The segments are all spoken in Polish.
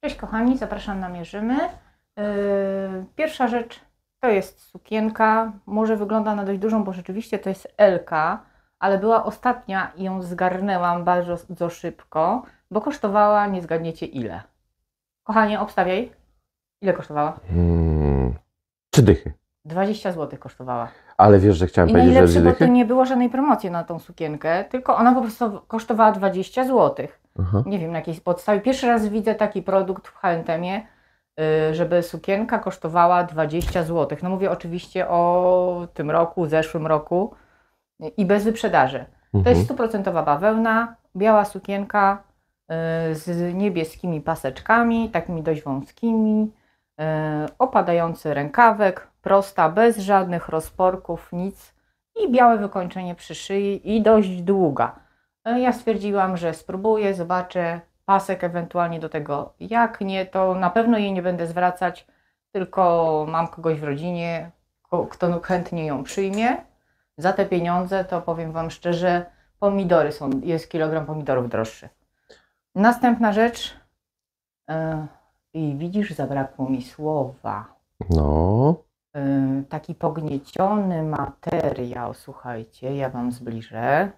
Cześć kochani, zapraszam na Mierzymy. Yy, pierwsza rzecz to jest sukienka. Może wygląda na dość dużą, bo rzeczywiście to jest LK, ale była ostatnia i ją zgarnęłam bardzo szybko, bo kosztowała, nie zgadniecie ile. Kochanie, obstawiaj. Ile kosztowała? Hmm, trzy dychy. 20 zł kosztowała. Ale wiesz, że chciałem I powiedzieć, że dychy? bo to nie było żadnej promocji na tą sukienkę, tylko ona po prostu kosztowała 20 złotych. Aha. Nie wiem na jakiej podstawie. Pierwszy raz widzę taki produkt w H&Mie, y, żeby sukienka kosztowała 20 zł. No mówię oczywiście o tym roku, zeszłym roku i bez wyprzedaży. Mhm. To jest mhm. stuprocentowa bawełna, biała sukienka y, z niebieskimi paseczkami, takimi dość wąskimi, y, opadający rękawek, prosta, bez żadnych rozporków, nic i białe wykończenie przy szyi i dość długa. E, ja stwierdziłam, że spróbuję, zobaczę pasek ewentualnie do tego. Jak nie, to na pewno jej nie będę zwracać, tylko mam kogoś w rodzinie, kto no chętnie ją przyjmie. Za te pieniądze to powiem Wam szczerze, pomidory są, jest kilogram pomidorów droższy. Następna rzecz. E, I widzisz, zabrakło mi słowa. No. E, taki pognieciony materiał, słuchajcie, ja Wam zbliżę.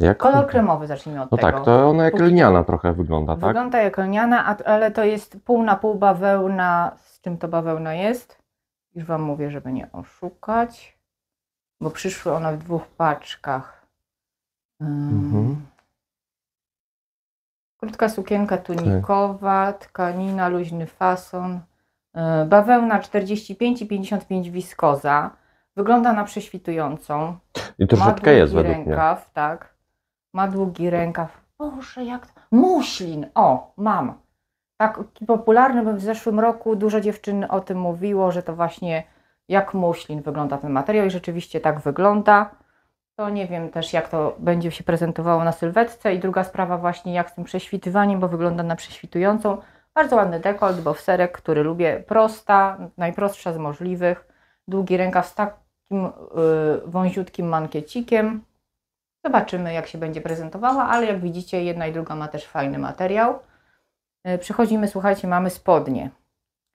Jak? Kolor kremowy, zacznijmy od no tak, tego. No tak, to ona jak lniana trochę wygląda, tak? Wygląda jak lniana, ale to jest pół na pół bawełna. Z czym to bawełna jest? Już Wam mówię, żeby nie oszukać. Bo przyszły one w dwóch paczkach. mhm. Krótka sukienka tunikowa, tak. tkanina, luźny fason. Yy, bawełna 45 i 55 wiskoza. Wygląda na prześwitującą. I to rzadka jest według rękaw, mnie. tak. Ma długi rękaw. Boże, jak... Muślin! O, mam. Taki popularny, bo w zeszłym roku dużo dziewczyn o tym mówiło, że to właśnie jak muślin wygląda ten materiał i rzeczywiście tak wygląda. To nie wiem też, jak to będzie się prezentowało na sylwetce. I druga sprawa właśnie, jak z tym prześwitywaniem, bo wygląda na prześwitującą. Bardzo ładny dekolt, bo serek, który lubię, prosta, najprostsza z możliwych. Długi rękaw z takim yy, wąziutkim mankiecikiem. Zobaczymy, jak się będzie prezentowała, ale jak widzicie, jedna i druga ma też fajny materiał. E, przechodzimy, słuchajcie, mamy spodnie.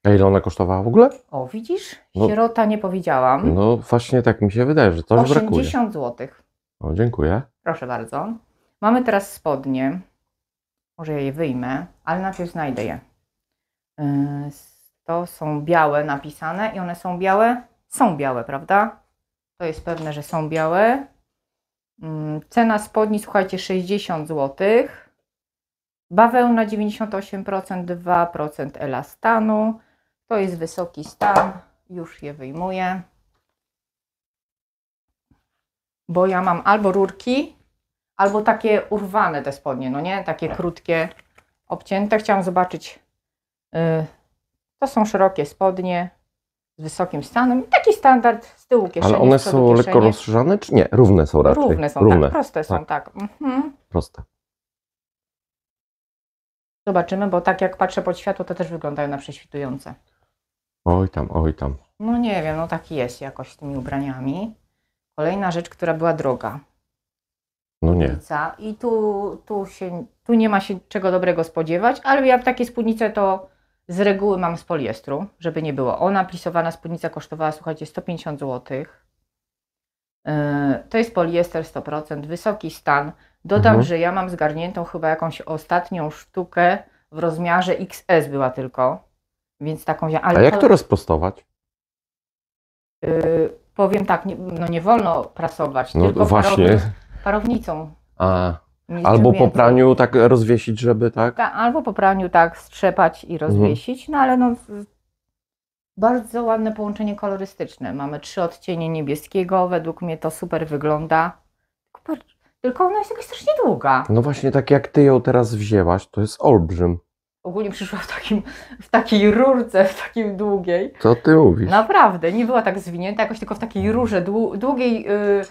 A ile ona kosztowała w ogóle? O, widzisz? No, Sierota nie powiedziałam. No właśnie tak mi się wydaje, że to brakuje. 80 zł. O, dziękuję. Proszę bardzo. Mamy teraz spodnie. Może ja je wyjmę, ale najpierw znajdę je. E, to są białe napisane i one są białe. Są białe, prawda? To jest pewne, że są białe. Mm, cena spodni, słuchajcie, 60 zł. Bawełna 98%, 2% elastanu. To jest wysoki stan. Już je wyjmuję. Bo ja mam albo rurki, albo takie urwane te spodnie, no nie? Takie krótkie, obcięte. Chciałam zobaczyć. Y, to są szerokie spodnie z wysokim stanem. Taki standard z tyłu kieszeni. Ale one są lekko rozszerzane, czy nie? Równe są raczej. Równe są, tak, Równe. tak. Proste są, tak. tak. Mhm. Proste. Zobaczymy, bo tak jak patrzę pod światło, to też wyglądają na prześwitujące. Oj tam, oj tam. No nie wiem, no taki jest jakoś z tymi ubraniami. Kolejna rzecz, która była droga. No nie. Spódnica. I tu, tu, się, tu nie ma się czego dobrego spodziewać, ale ja w takiej spódnicy to z reguły mam z poliestru, żeby nie było. Ona plisowana spódnica kosztowała, słuchajcie, 150 zł. E, to jest poliester 100%, wysoki stan. Dodam, mhm. że ja mam zgarniętą chyba jakąś ostatnią sztukę w rozmiarze XS była tylko, więc taką... Ale A jak to rozpostować? Yy, powiem tak, nie, no nie wolno prasować, no tylko właśnie. Parownicą. parownicą. A albo po praniu tak rozwiesić, żeby tak? Ta, albo po praniu tak strzepać i mhm. rozwiesić, mhm. no ale no bardzo ładne połączenie kolorystyczne. Mamy trzy odcienie niebieskiego, według mnie to super wygląda. Tylko ona jest jakaś strasznie długa. No właśnie, tak jak ty ją teraz wzięłaś, to jest olbrzym. Ogólnie przyszła w, takim, w takiej rurce, w takim długiej. Co ty mówisz? Naprawdę, nie była tak zwinięta, jakoś tylko w takiej rurze dłu długiej. Yy,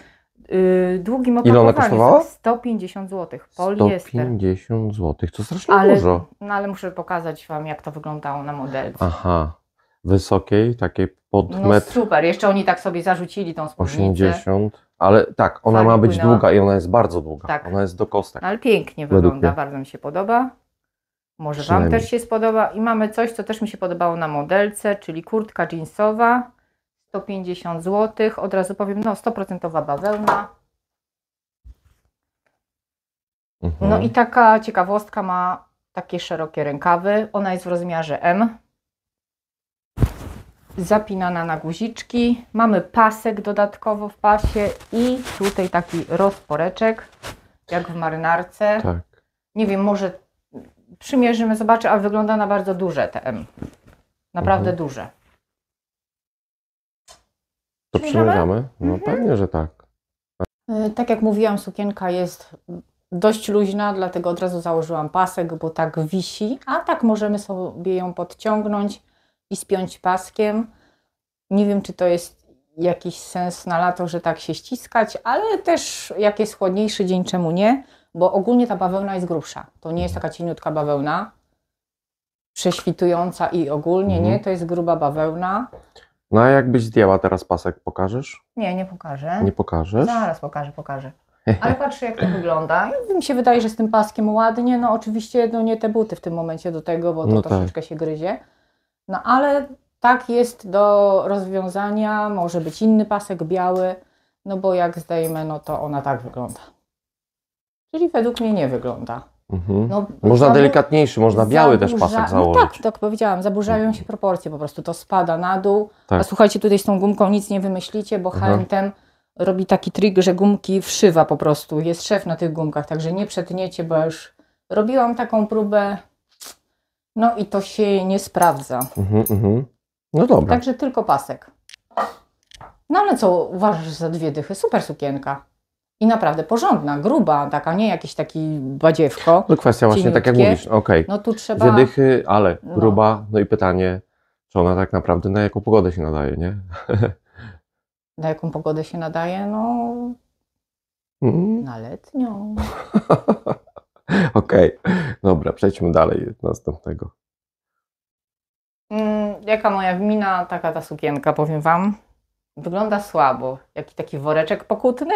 Y, długim opakowaniu. Ile ona kosztowała? 150 zł. Poliester. 150 zł, to strasznie ale, dużo. No ale muszę pokazać Wam, jak to wyglądało na modelce. Aha, wysokiej, takiej pod no metr. super, jeszcze oni tak sobie zarzucili tą spódnicę. 80, ale tak, ona Fali ma być długa i ona jest bardzo długa. Tak. Ona jest do kostek. No, ale pięknie wygląda, bardzo mi się podoba. Może Wam też się spodoba. I mamy coś, co też mi się podobało na modelce, czyli kurtka jeansowa 150 zł. Od razu powiem, no 100% bawełna. Mhm. No i taka ciekawostka ma takie szerokie rękawy. Ona jest w rozmiarze M. Zapinana na guziczki. Mamy pasek dodatkowo w pasie i tutaj taki rozporeczek, jak w marynarce. Tak. Nie wiem, może przymierzymy, zobaczę, ale wygląda na bardzo duże te M. Naprawdę mhm. duże. To przymierzamy? No mhm. pewnie, że tak. E, tak jak mówiłam, sukienka jest dość luźna, dlatego od razu założyłam pasek, bo tak wisi, a tak możemy sobie ją podciągnąć i spiąć paskiem. Nie wiem, czy to jest jakiś sens na lato, że tak się ściskać, ale też jak jest chłodniejszy dzień, czemu nie? Bo ogólnie ta bawełna jest grubsza. To nie jest taka cieniutka bawełna, prześwitująca i ogólnie, mhm. nie? To jest gruba bawełna. No a jakbyś zdjęła teraz pasek, pokażesz? Nie, nie pokażę. Nie pokażesz? Zaraz pokażę, pokażę. Ale patrzę jak to wygląda. I mi się wydaje, że z tym paskiem ładnie. No oczywiście no nie te buty w tym momencie do tego, bo to no tak. troszeczkę tak. się gryzie. No ale tak jest do rozwiązania. Może być inny pasek biały, no bo jak zdejmę, no to ona tak wygląda. Czyli według mnie nie wygląda. Mhm. No, można delikatniejszy, można biały zaburza... też pasek no założyć. No tak, tak powiedziałam, zaburzają się proporcje po prostu, to spada na dół. Tak. A słuchajcie, tutaj z tą gumką nic nie wymyślicie, bo mhm. HM robi taki trik, że gumki wszywa po prostu, jest szef na tych gumkach, także nie przetniecie, bo już robiłam taką próbę, no i to się nie sprawdza. Mhm, mhm. No dobra. Także tylko pasek. No ale co uważasz za dwie dychy? Super sukienka i naprawdę porządna, gruba, taka, nie jakiś taki badziewko. No kwestia właśnie tak jak mówisz, okej. Okay. No tu trzeba... ale no. gruba, no. no i pytanie, czy ona tak naprawdę na jaką pogodę się nadaje, nie? na jaką pogodę się nadaje? No... Mm. Na letnią. Okej, okay. dobra, przejdźmy dalej do następnego. Mm, jaka moja wmina, taka ta sukienka, powiem Wam. Wygląda słabo. Jaki taki woreczek pokutny?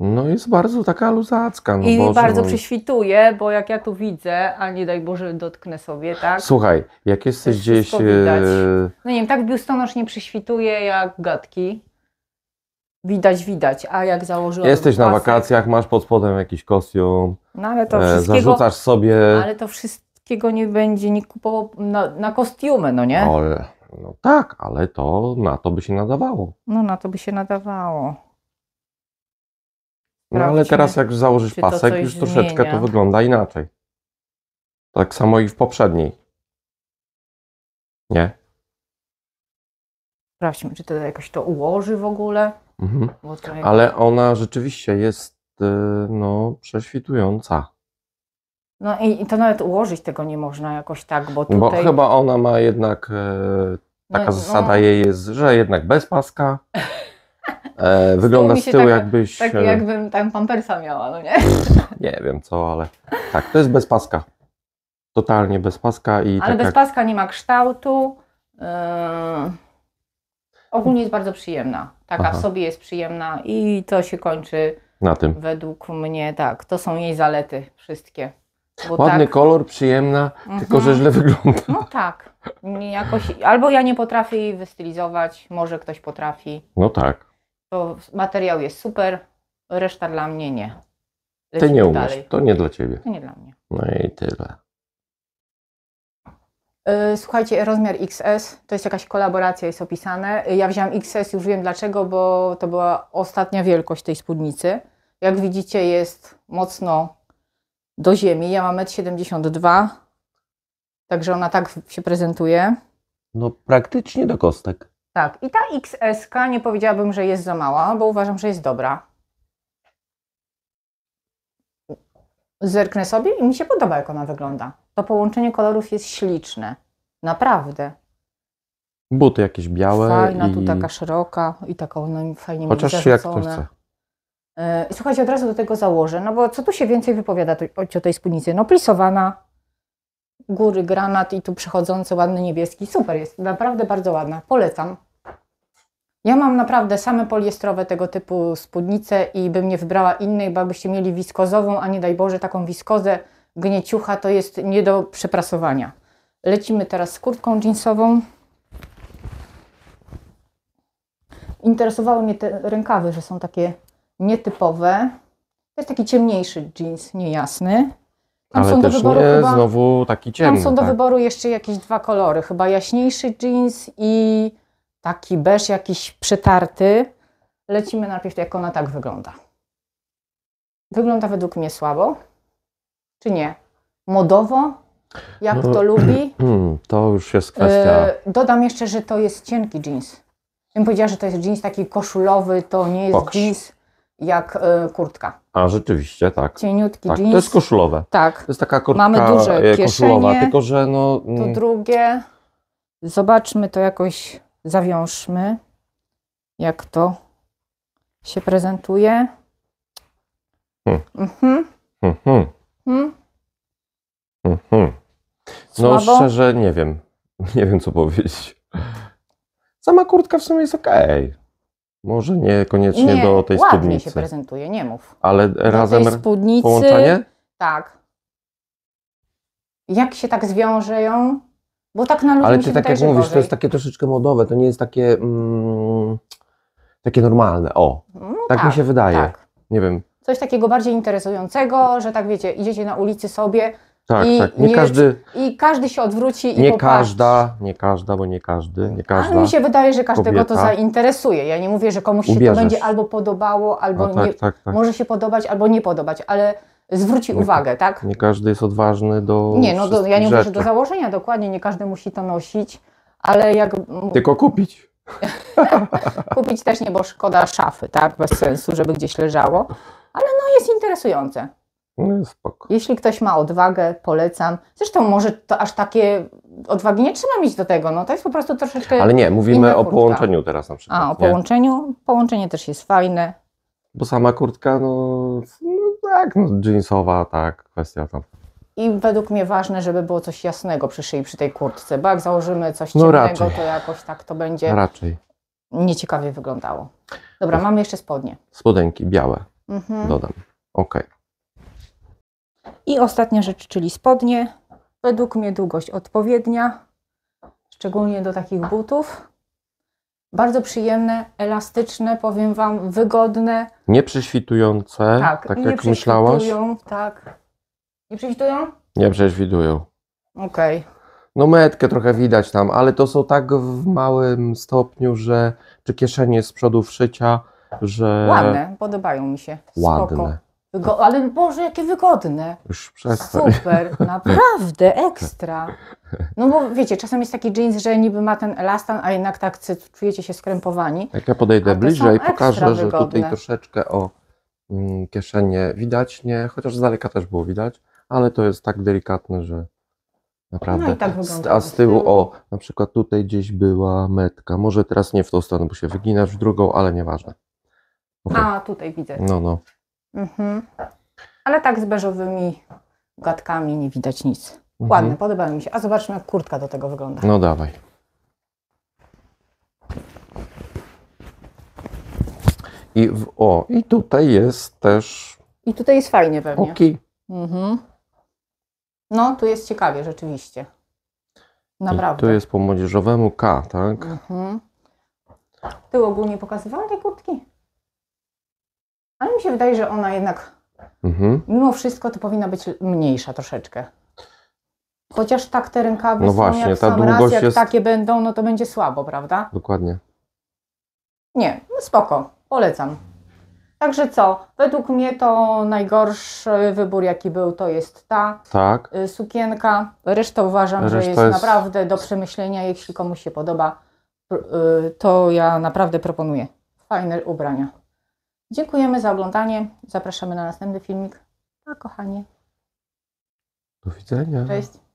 No jest bardzo taka luzacka. No I Boże, bardzo no. prześwituje, bo jak ja tu widzę, a nie daj Boże dotknę sobie, tak? Słuchaj, jak jesteś gdzieś... Widać. E, no nie wiem, tak biustonosz nie prześwituje jak gadki. Widać, widać, a jak założyłam Jesteś pasek, na wakacjach, masz pod spodem jakiś kostium, no, ale to e, zarzucasz sobie... Ale to wszystkiego nie będzie nikt kupował na, na kostiumy, no nie? Ale, no tak, ale to na to by się nadawało. No na to by się nadawało. No ale teraz jak założysz pasek, już troszeczkę zmienia. to wygląda inaczej. Tak samo i w poprzedniej. Nie? Sprawdźmy, czy to jakoś to ułoży w ogóle. Mhm. Ale ona rzeczywiście jest y, no, prześwitująca. No i, i to nawet ułożyć tego nie można jakoś tak, bo tutaj... Bo chyba ona ma jednak, e, taka no, zasada no... jej jest, że jednak bez paska. E, wygląda z tyłu tak- jakbyś... Tak e, jakbym tam pampersa miała, no nie? nie wiem co, ale tak, to jest bez paska. Totalnie bez paska i... Ale tak bez jak... paska nie ma kształtu. Yy... Ogólnie jest bardzo przyjemna. Taka Aha. w sobie jest przyjemna i to się kończy... Na tym. Według mnie tak, to są jej zalety wszystkie. Bo Ładny tak... kolor, przyjemna, mhm. tylko że mhm. źle wygląda. No tak. Jakoś, albo ja nie potrafię jej wystylizować, może ktoś potrafi. No tak to materiał jest super, reszta dla mnie nie. Lecimy Ty nie umiesz, dalej. to nie dla ciebie. To nie dla mnie. No i tyle. Y, słuchajcie, rozmiar XS to jest jakaś kolaboracja, jest opisane. Y, ja wziąłam XS, już wiem dlaczego, bo to była ostatnia wielkość tej spódnicy. Jak widzicie, jest mocno do ziemi. Ja mam 1,72 m, także ona tak się prezentuje. No, praktycznie do kostek. Tak, i ta XSK nie powiedziałabym, że jest za mała, bo uważam, że jest dobra. Zerknę sobie i mi się podoba, jak ona wygląda. To połączenie kolorów jest śliczne. Naprawdę. Buty jakieś białe. Fajna, i... tu taka szeroka i taka ona fajnie Chociaż jak to chce. E, słuchajcie, od razu do tego założę, no bo co tu się więcej wypowiada o tej spódnicy? No plisowana, góry granat i tu przechodzący ładny niebieski. Super jest, naprawdę bardzo ładna. Polecam. Ja mam naprawdę same poliestrowe tego typu spódnice i bym nie wybrała innej, bo abyście mieli wiskozową, a nie daj Boże taką wiskozę gnieciucha, to jest nie do przeprasowania. Lecimy teraz z kurtką jeansową. Interesowały mnie te rękawy, że są takie nietypowe. To jest taki ciemniejszy jeans, niejasny. Tam Ale też nie, chyba, znowu taki ciemny. Tam są do tak. wyboru jeszcze jakieś dwa kolory, chyba jaśniejszy jeans i taki beż jakiś przetarty. Lecimy najpierw, jak ona tak wygląda. Wygląda według mnie słabo, czy nie? Modowo? Jak no, to lubi? Hmm, to już jest kwestia. Yy, dodam jeszcze, że to jest cienki jeans. Bym powiedziała, że to jest jeans taki koszulowy, to nie jest jeans jak y, kurtka. A rzeczywiście, tak. Cieniutki tak, jeans. To jest koszulowe. Tak. To jest taka kurtka Mamy duże e, kieszenie, koszulowa, tylko że no... To mm. drugie. Zobaczmy to jakoś, zawiążmy, jak to się prezentuje. Hm. Mhm. Hm, hm. Mhm. Mhm. mhm. No szczerze nie wiem. Nie wiem, co powiedzieć. Sama kurtka w sumie jest okej. Okay. Może niekoniecznie nie, do tej ładnie spódnicy. ładnie się prezentuje, nie mów. Ale do razem tej spódnicy, połączenie? Tak. Jak się tak zwiąże ją? Bo tak na ludzi Ale ty tak jak mówisz, gorzej. to jest takie troszeczkę modowe, to nie jest takie mm, takie normalne. O, no tak, tak, mi się wydaje. Tak. Nie wiem. Coś takiego bardziej interesującego, że tak wiecie, idziecie na ulicy sobie, tak, I, tak. Nie, nie każdy, I każdy się odwróci i Nie każda, nie każda, bo nie każdy, nie każda. Ale mi się wydaje, że każdego kobieta. to zainteresuje. Ja nie mówię, że komuś Ubierzesz. się to będzie albo podobało, albo no tak, nie, tak, tak. może się podobać, albo nie podobać, ale zwróci nie, tak. uwagę, tak? Nie każdy jest odważny do Nie, no do, ja nie mówię, że do założenia dokładnie, nie każdy musi to nosić, ale jak... Tylko kupić. kupić też nie, bo szkoda szafy, tak? Bez sensu, żeby gdzieś leżało, ale no jest interesujące. No spoko. Jeśli ktoś ma odwagę, polecam. Zresztą może to aż takie odwagi nie trzeba mieć do tego, no to jest po prostu troszeczkę. Ale nie, mówimy o połączeniu teraz na przykład. A, o nie? połączeniu. Połączenie też jest fajne. Bo sama kurtka, no, no tak, no, jeansowa, tak, kwestia tam. I według mnie ważne, żeby było coś jasnego przy szyi, przy tej kurtce, bo jak założymy coś no ciemnego, to jakoś tak to będzie raczej nieciekawie wyglądało. Dobra, mamy jeszcze spodnie. Spodenki białe, mhm. dodam. Okej. Okay. I ostatnia rzecz, czyli spodnie. Według mnie długość odpowiednia, szczególnie do takich butów. Bardzo przyjemne, elastyczne, powiem Wam, wygodne. Nie przyświtujące, tak, tak jak myślałaś? Tak. Nie prześwitują? Nie prześwitują. Okej. Okay. No metkę trochę widać tam, ale to są tak w małym stopniu, że czy kieszenie z przodu szycia, że... Ładne, podobają mi się. Spoko. Ładne. Wygo ale Boże, jakie wygodne. Już przestań. Super, naprawdę, ekstra. No bo wiecie, czasem jest taki jeans, że niby ma ten elastan, a jednak tak czujecie się skrępowani. Jak ja podejdę bliżej i pokażę, że tutaj troszeczkę o mm, kieszenie widać, nie, chociaż z daleka też było widać, ale to jest tak delikatne, że naprawdę. No i tak wygląda. A z tyłu, o, na przykład tutaj gdzieś była metka, może teraz nie w tą stronę, bo się wyginasz w drugą, ale nieważne. Okay. A, tutaj widzę. No, no. Mhm. Ale tak z beżowymi gadkami nie widać nic. Mhm. Ładne, podoba mi się. A zobaczmy, jak kurtka do tego wygląda. No dawaj. I w, o, i tutaj jest też. I tutaj jest fajnie pewnie. Oki. Mhm. No, tu jest ciekawie rzeczywiście. Naprawdę. I tu jest po młodzieżowemu K, tak? Mhm. Ty ogólnie pokazywałam te kurtki? Ale mi się wydaje, że ona jednak mhm. mimo wszystko to powinna być mniejsza troszeczkę. Chociaż tak te rękawy no są właśnie, jak ta sam raz, jak jest... takie będą, no to będzie słabo, prawda? Dokładnie. Nie, no spoko, polecam. Także co? Według mnie to najgorszy wybór, jaki był, to jest ta tak. Y, sukienka. Resztę uważam, Reszta że jest, jest, naprawdę do przemyślenia. Jeśli komuś się podoba, y, to ja naprawdę proponuję. Fajne ubrania. Dziękujemy za oglądanie. Zapraszamy na następny filmik. Pa, kochanie. Do widzenia. Cześć.